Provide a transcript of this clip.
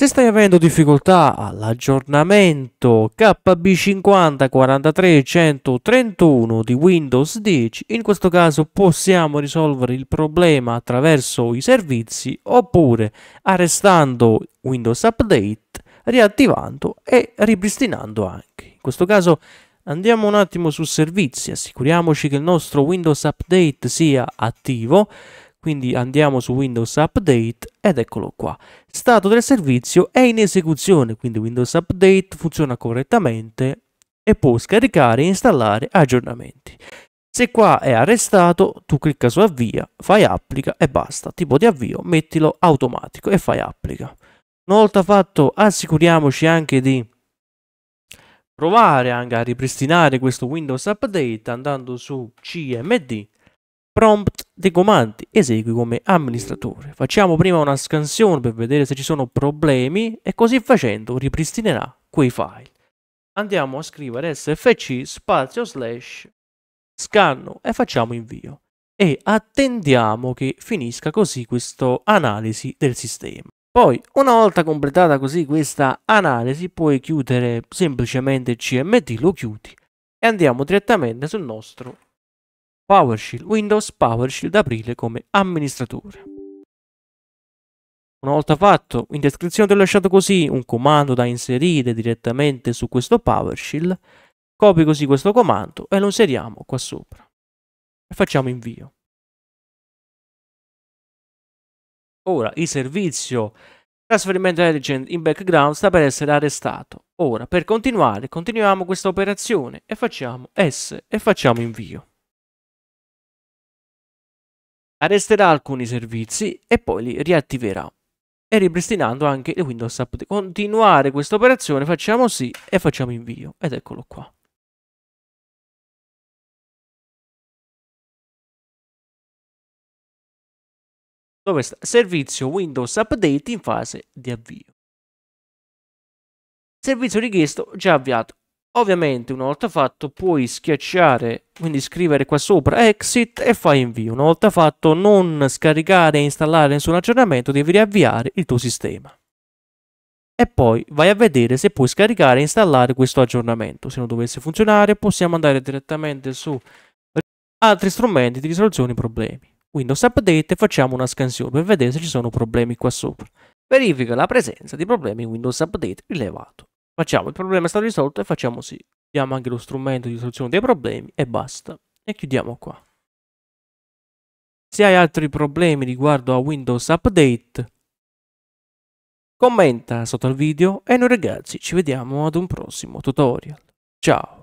Se stai avendo difficoltà all'aggiornamento KB50 43 131 di Windows 10, in questo caso possiamo risolvere il problema attraverso i servizi oppure arrestando Windows Update, riattivando e ripristinando anche. In questo caso andiamo un attimo su servizi, assicuriamoci che il nostro Windows Update sia attivo, quindi andiamo su Windows Update ed eccolo qua. Stato del servizio è in esecuzione, quindi Windows Update funziona correttamente e può scaricare e installare aggiornamenti. Se qua è arrestato, tu clicca su avvia, fai applica e basta. Tipo di avvio, mettilo automatico e fai applica. Una volta fatto, assicuriamoci anche di provare anche a ripristinare questo Windows Update andando su CMD prompt dei comandi esegui come amministratore. Facciamo prima una scansione per vedere se ci sono problemi e così facendo ripristinerà quei file. Andiamo a scrivere sfc spazio slash scanno e facciamo invio e attendiamo che finisca così questa analisi del sistema. Poi, una volta completata così questa analisi, puoi chiudere semplicemente CMD, lo chiudi e andiamo direttamente sul nostro PowerShell Windows PowerShell da aprile come amministratore. Una volta fatto, in descrizione ti ho lasciato così un comando da inserire direttamente su questo PowerShell. Copio così questo comando e lo inseriamo qua sopra. E facciamo invio. Ora il servizio trasferimento agent in background sta per essere arrestato. Ora per continuare continuiamo questa operazione e facciamo S e facciamo invio arresterà alcuni servizi e poi li riattiverà e ripristinando anche le Windows Update. Continuare questa operazione, facciamo sì e facciamo invio ed eccolo qua. Dove sta? Servizio Windows Update in fase di avvio. Servizio richiesto già avviato. Ovviamente una volta fatto puoi schiacciare, quindi scrivere qua sopra exit e fai invio. Una volta fatto non scaricare e installare nessun aggiornamento, devi riavviare il tuo sistema. E poi vai a vedere se puoi scaricare e installare questo aggiornamento. Se non dovesse funzionare possiamo andare direttamente su altri strumenti di risoluzione problemi. Windows Update e facciamo una scansione per vedere se ci sono problemi qua sopra. Verifica la presenza di problemi Windows Update rilevato. Facciamo, il problema è stato risolto e facciamo sì. Diamo anche lo strumento di risoluzione dei problemi e basta. E chiudiamo qua. Se hai altri problemi riguardo a Windows Update, commenta sotto al video e noi ragazzi ci vediamo ad un prossimo tutorial. Ciao!